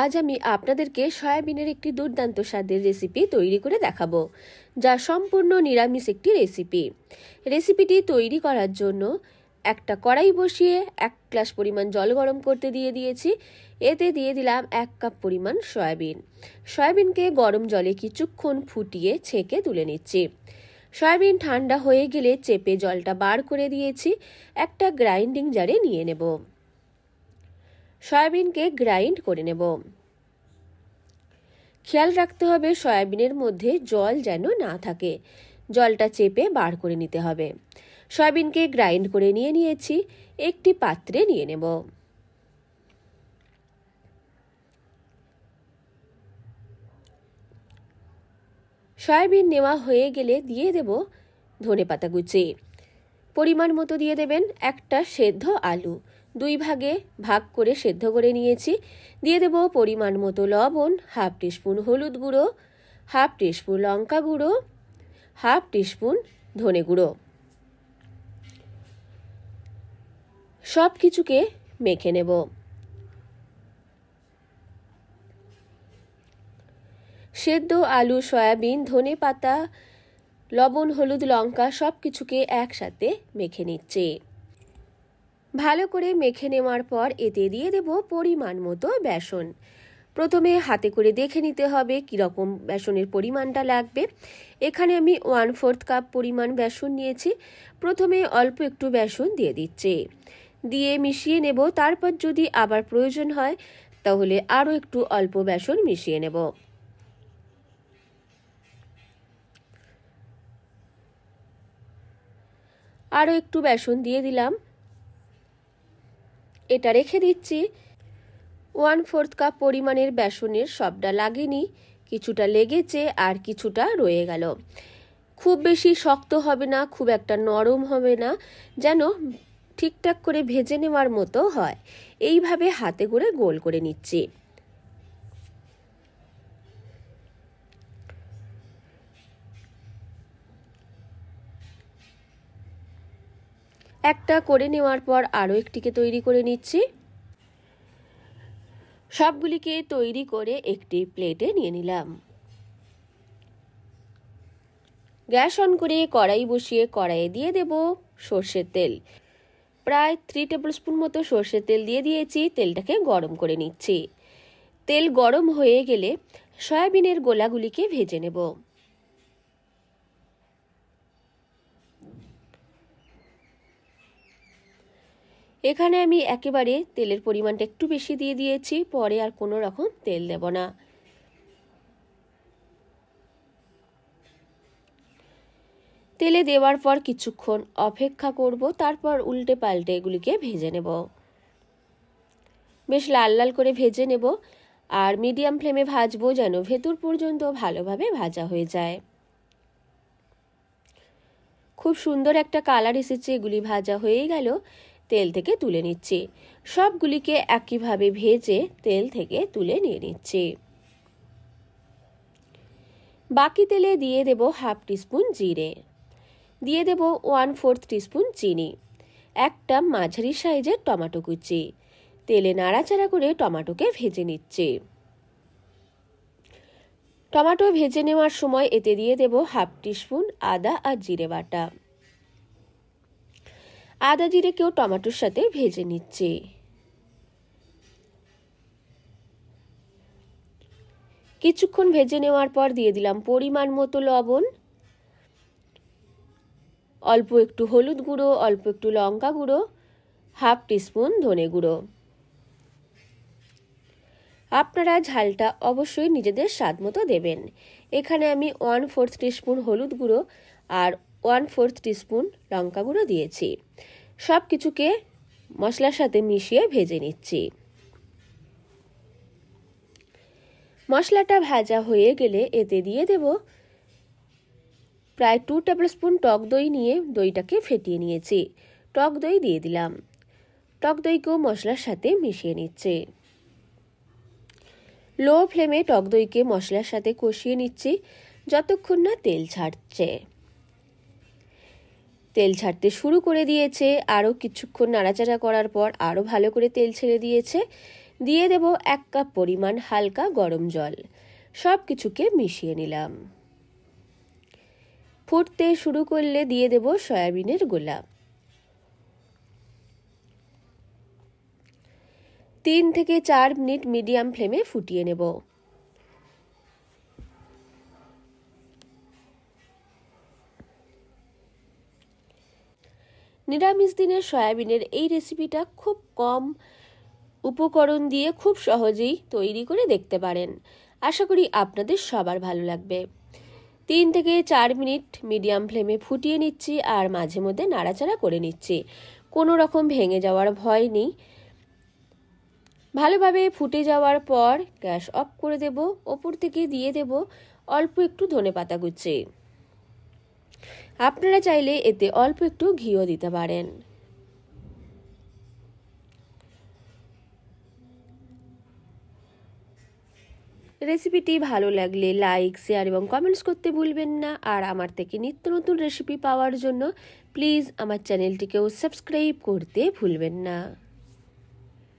আজ আমি আপনাদেরকে সয়াবিনের একটি দুর্দান্ত স্বাদের রেসিপি তৈরি করে দেখাবো যা সম্পূর্ণ নিরামিষ একটি রেসিপি রেসিপিটি তৈরি করার জন্য একটা কড়াই বসিয়ে এক গ্লাস পরিমাণ জল গরম করতে দিয়ে দিয়েছি এতে দিয়ে দিলাম এক কাপ পরিমাণ সয়াবিন সয়াবিনকে গরম জলে কিছুক্ষণ ফুটিয়ে ছেঁকে তুলে নিচ্ছি সয়াবিন ঠান্ডা হয়ে গেলে চেপে জলটা বার করে দিয়েছি একটা গ্রাইন্ডিং জারে নিয়ে নেব সয়াবিনকে গ্রাইন্ড করে নেব খেয়াল রাখতে হবে সয়াবিনের মধ্যে জল যেন না থাকে জলটা চেপে বার করে নিতে হবে সয়াবিনকে গ্রাইন্ড করে নিয়ে নিয়েছি একটি পাত্রে নিয়ে নেব সয়াবিন নেওয়া হয়ে গেলে দিয়ে দেব ধনে পাতা গুচি পরিমাণ মতো দিয়ে দেবেন একটা সেদ্ধ আলু দুই ভাগে ভাগ করে সেদ্ধ করে নিয়েছি দিয়ে দেব পরিমাণ মতো লবণ হাফ টিস্পুন হলুদ গুঁড়ো হাফ টিস্পুন লঙ্কা গুঁড়ো হাফ টিস্পুন ধনে গুঁড়ো সব কিছুকে মেখে নেব সেদ্ধ আলু সয়াবিন ধনে পাতা লবণ হলুদ লঙ্কা সব কিছুকে একসাথে মেখে নিচ্ছে ভালো করে মেখে নেওয়ার পর এতে দিয়ে দেব পরিমাণ মতো বেসন প্রথমে হাতে করে দেখে নিতে হবে কীরকম বেসনের পরিমাণটা লাগবে এখানে আমি ওয়ান ফোর্থ কাপ পরিমাণ বেসন নিয়েছি প্রথমে অল্প একটু বেসন দিয়ে দিচ্ছি দিয়ে মিশিয়ে নেব তারপর যদি আবার প্রয়োজন হয় তাহলে আরও একটু অল্প বেসন মিশিয়ে নেব আরও একটু বেসন দিয়ে দিলাম এটা রেখে দিচ্ছি ওয়ান ফোর্থ কাপ পরিমাণের বেসনের সবটা লাগেনি কিছুটা লেগেছে আর কিছুটা রয়ে গেল খুব বেশি শক্ত হবে না খুব একটা নরম হবে না যেন ঠিকঠাক করে ভেজে নেওয়ার মতো হয় এইভাবে হাতে করে গোল করে নিচ্ছি একটা করে নেওয়ার পর আরও একটিকে তৈরি করে নিচ্ছি সবগুলিকে তৈরি করে একটি প্লেটে নিয়ে নিলাম গ্যাস অন করে কড়াই বসিয়ে কড়াইয়ে দিয়ে দেব সর্ষের তেল প্রায় থ্রি স্পুন মতো সর্ষের তেল দিয়ে দিয়েছি তেলটাকে গরম করে নিচ্ছি তেল গরম হয়ে গেলে সয়াবিনের গোলাগুলিকে ভেজে নেব এখানে আমি একেবারে তেলের পরিমাণটা একটু বেশি দিয়ে দিয়েছি পরে আর কোনো রকম তেল দেব না তেলে দেওয়ার পর কিছুক্ষণ অপেক্ষা করব তারপর উল্টে পাল্টে এগুলিকে ভেজে নেব বেশ লাল লাল করে ভেজে নেব আর মিডিয়াম ফ্লেমে ভাজবো যেন ভেতর পর্যন্ত ভালোভাবে ভাজা হয়ে যায় খুব সুন্দর একটা কালার এসেছে এগুলি ভাজা হয়েই গেল তেল থেকে তুলে নিচ্ছি সবগুলিকে একইভাবে ভেজে তেল থেকে তুলে নিয়ে নিচ্ছি বাকি তেলে দিয়ে দেব হাফ টিস্পুন জিরে দিয়ে দেব ওয়ান ফোর্থ টিস্পুন চিনি একটা মাঝারি সাইজের টমেটো কুচি তেলে নাড়াচাড়া করে টমেটোকে ভেজে নিচ্ছে টমেটো ভেজে নেওয়ার সময় এতে দিয়ে দেব হাফ টিস্পুন আদা আর জিরে বাটা আদা জিরে কেউ টমেটোর সাথে ভেজে নিচ্ছে কিছুক্ষণ ভেজে নেওয়ার পর দিয়ে দিলাম পরিমাণ মতো লবণ অল্প একটু হলুদ গুঁড়ো অল্প একটু লঙ্কা গুঁড়ো হাফ টিস্পুন ধনে গুঁড়ো আপনারা ঝালটা অবশ্যই নিজেদের স্বাদ মতো দেবেন এখানে আমি ওয়ান ফোর্থ টিস্পুন হলুদ গুঁড়ো আর ওয়ান ফোর্থ টিস্পুন লঙ্কা গুঁড়ো দিয়েছি সব কিছুকে মশলার সাথে মিশিয়ে ভেজে নিচ্ছি মশলাটা ভাজা হয়ে গেলে এতে দিয়ে দেব প্রায় টু টেবিল স্পুন টক দই নিয়ে দইটাকে ফেটিয়ে নিয়েছি টক দই দিয়ে দিলাম টক দইকেও মশলার সাথে মিশিয়ে নিচ্ছে লো ফ্লেমে টক দইকে মশলার সাথে কষিয়ে নিচ্ছি যতক্ষণ না তেল ছাড়ছে তেল ছাড়তে শুরু করে দিয়েছে আরও কিছুক্ষণ নাড়াচাড়া করার পর আরও ভালো করে তেল ছেড়ে দিয়েছে দিয়ে দেব এক কাপ পরিমাণ হালকা গরম জল সব কিছুকে মিশিয়ে নিলাম ফুটতে শুরু করলে দিয়ে দেব সয়াবিনের গোলা তিন থেকে চার মিনিট মিডিয়াম ফ্লেমে ফুটিয়ে নেব নিরামিষ দিনে সয়াবিনের এই রেসিপিটা খুব কম উপকরণ দিয়ে খুব সহজেই তৈরি করে দেখতে পারেন আশা করি আপনাদের সবার ভালো লাগবে তিন থেকে চার মিনিট মিডিয়াম ফ্লেমে ফুটিয়ে নিচ্ছি আর মাঝে মধ্যে নাড়াচাড়া করে নিচ্ছি কোনো রকম ভেঙে যাওয়ার ভয় নেই ভালোভাবে ফুটে যাওয়ার পর গ্যাস অফ করে দেব ওপর থেকে দিয়ে দেব অল্প একটু ধনে পাতা গুচ্ছে আপনারা চাইলে এতে অল্প একটু ঘিও দিতে পারেন রেসিপিটি ভালো লাগলে লাইক শেয়ার এবং কমেন্টস করতে ভুলবেন না আর আমার থেকে নিত্য নতুন রেসিপি পাওয়ার জন্য প্লিজ আমার চ্যানেলটিকেও সাবস্ক্রাইব করতে ভুলবেন না